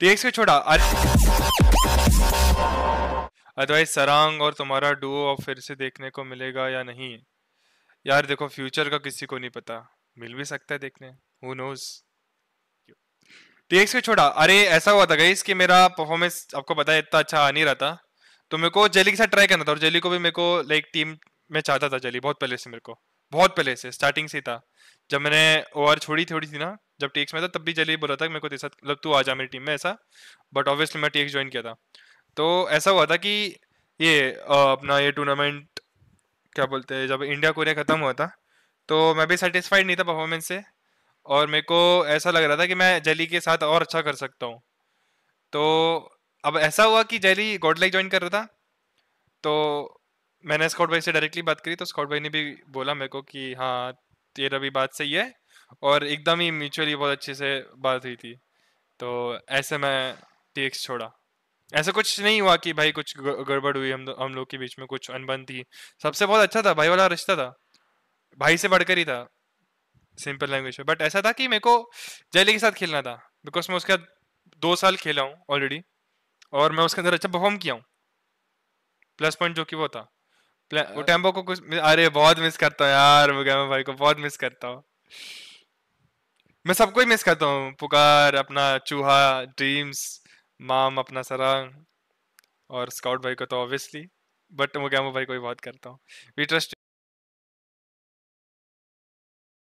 TX को छोड़ा otherwise सरांग और तुम्हारा डुओ अब फिर से देखने को मिलेगा या नहीं यार देखो फ्यूचर का किसी को नहीं पता मिल भी सकता है देखने हु नोज़ टीएक्स को छोड़ा अरे ऐसा हुआ था गाइस कि मेरा परफॉर्मेंस आपको पता है इतना अच्छा आ नहीं रहा था तो मेरे को जेली के साथ ट्राई करना था और जेली को भी मेरे को लाइक टीम में चाहता था जेली बहुत पहले से मेरे को बहुत पहले से स्टार्टिंग से था जब मैंने ओवर छोड़ी थोड़ी थी ना जब टेक्स में था तब भी जल्दी बोला था मेरे को तेरे साथ मतलब तू आ जा मेरी टीम में ऐसा बट ऑब्वियसली मैं टेक्स ज्वाइन किया था तो ऐसा हुआ था कि ये अपना ये टूर्नामेंट क्या बोलते हैं जब इंडिया कोरिया ख़त्म हुआ था तो मैं भी सेटिस्फाइड नहीं था परफॉर्मेंस से और मेरे को ऐसा लग रहा था कि मैं जली के साथ और अच्छा कर सकता हूँ तो अब ऐसा हुआ कि जली गॉड लाइक ज्वाइन कर रहा था तो मैंने स्कॉट भाई से डायरेक्टली बात करी तो स्कॉट भाई ने भी बोला मेरे को कि हाँ तेरा भी बात सही है और एकदम ही म्यूचुअली बहुत अच्छे से बात हुई थी तो ऐसे मैं टेक्स छोड़ा ऐसा कुछ नहीं हुआ कि भाई कुछ गड़बड़ हुई हम हम लोग के बीच में कुछ अनबन थी सबसे बहुत अच्छा था भाई वाला रिश्ता था भाई से बढ़कर ही था सिंपल लैंग्वेज में बट ऐसा था कि मेरे को जैली के साथ खेलना था बिकॉज मैं उसके दो साल खेला हूँ ऑलरेडी और मैं उसके अंदर अच्छा परफॉर्म किया हूँ प्लस पॉइंट जो कि वो था वो टेम्पो को कुछ अरे बहुत मिस करता हूँ यार वो गैमो भाई को बहुत मिस करता हूँ मैं सबको ही मिस करता हूँ पुकार अपना चूहा ड्रीम्स माम अपना सरांग और स्काउट भाई को तो ऑब्वियसली बट वो गैमो भाई को भी बहुत करता हूँ वी ट्रस्ट